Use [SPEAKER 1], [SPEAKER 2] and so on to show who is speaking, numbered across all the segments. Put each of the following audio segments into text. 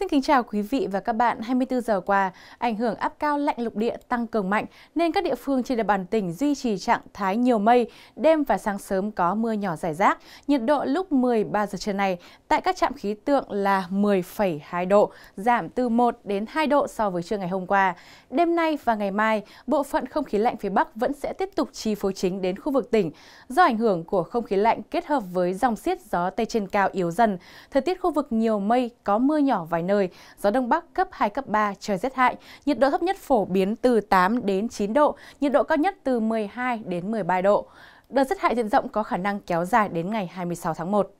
[SPEAKER 1] Xin kính chào quý vị và các bạn. 24 giờ qua, ảnh hưởng áp cao lạnh lục địa tăng cường mạnh nên các địa phương trên địa bàn tỉnh duy trì trạng thái nhiều mây, đêm và sáng sớm có mưa nhỏ rải rác. Nhiệt độ lúc 13 giờ trưa này tại các trạm khí tượng là 10,2 độ, giảm từ 1 đến 2 độ so với trưa ngày hôm qua. Đêm nay và ngày mai, bộ phận không khí lạnh phía Bắc vẫn sẽ tiếp tục chi phối chính đến khu vực tỉnh. Do ảnh hưởng của không khí lạnh kết hợp với dòng xiết gió tây trên cao yếu dần, thời tiết khu vực nhiều mây, có mưa nhỏ vài nơi, gió đông bắc cấp 2, cấp 3, trời rét hại, nhiệt độ thấp nhất phổ biến từ 8 đến 9 độ, nhiệt độ cao nhất từ 12 đến 13 độ. Đợt rét hại diện rộng có khả năng kéo dài đến ngày 26 tháng 1.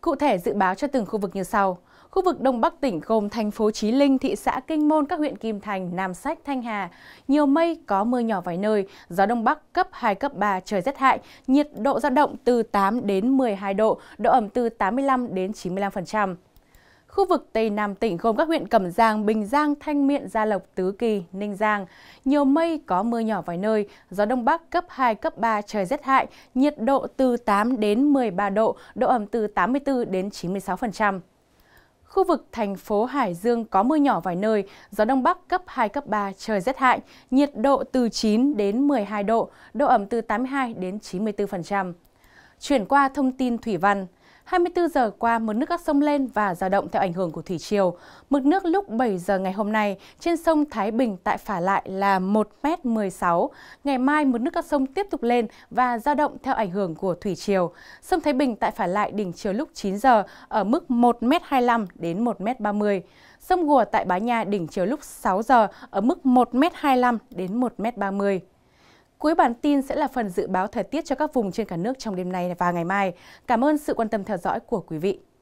[SPEAKER 1] Cụ thể dự báo cho từng khu vực như sau. Khu vực Đông Bắc tỉnh gồm thành phố Chí Linh, thị xã Kinh Môn, các huyện Kim Thành, Nam Sách, Thanh Hà. Nhiều mây, có mưa nhỏ vài nơi, gió Đông Bắc cấp 2, cấp 3, trời rét hại, nhiệt độ dao động từ 8 đến 12 độ, độ ẩm từ 85 đến 95%. Khu vực Tây Nam tỉnh gồm các huyện Cẩm Giang, Bình Giang, Thanh Miện, Gia Lộc, Tứ Kỳ, Ninh Giang. Nhiều mây, có mưa nhỏ vài nơi, gió Đông Bắc cấp 2, cấp 3, trời rét hại, nhiệt độ từ 8 đến 13 độ, độ ẩm từ 84 đến 96%. Khu vực thành phố Hải Dương có mưa nhỏ vài nơi, gió đông bắc cấp 2, cấp 3, trời rét hại, nhiệt độ từ 9 đến 12 độ, độ ẩm từ 82 đến 94%. Chuyển qua thông tin thủy văn, 24 giờ qua, mực nước các sông lên và dao động theo ảnh hưởng của thủy triều. Mực nước lúc 7 giờ ngày hôm nay trên sông Thái Bình tại Phả Lại là 1m16. Ngày mai, mực nước các sông tiếp tục lên và dao động theo ảnh hưởng của thủy triều. Sông Thái Bình tại Phả Lại đỉnh chiều lúc 9 giờ ở mức 1m25 đến 1m30. Sông Gùa tại Bá Nha đỉnh chiều lúc 6 giờ ở mức 1m25 đến 1m30. Cuối bản tin sẽ là phần dự báo thời tiết cho các vùng trên cả nước trong đêm nay và ngày mai. Cảm ơn sự quan tâm theo dõi của quý vị.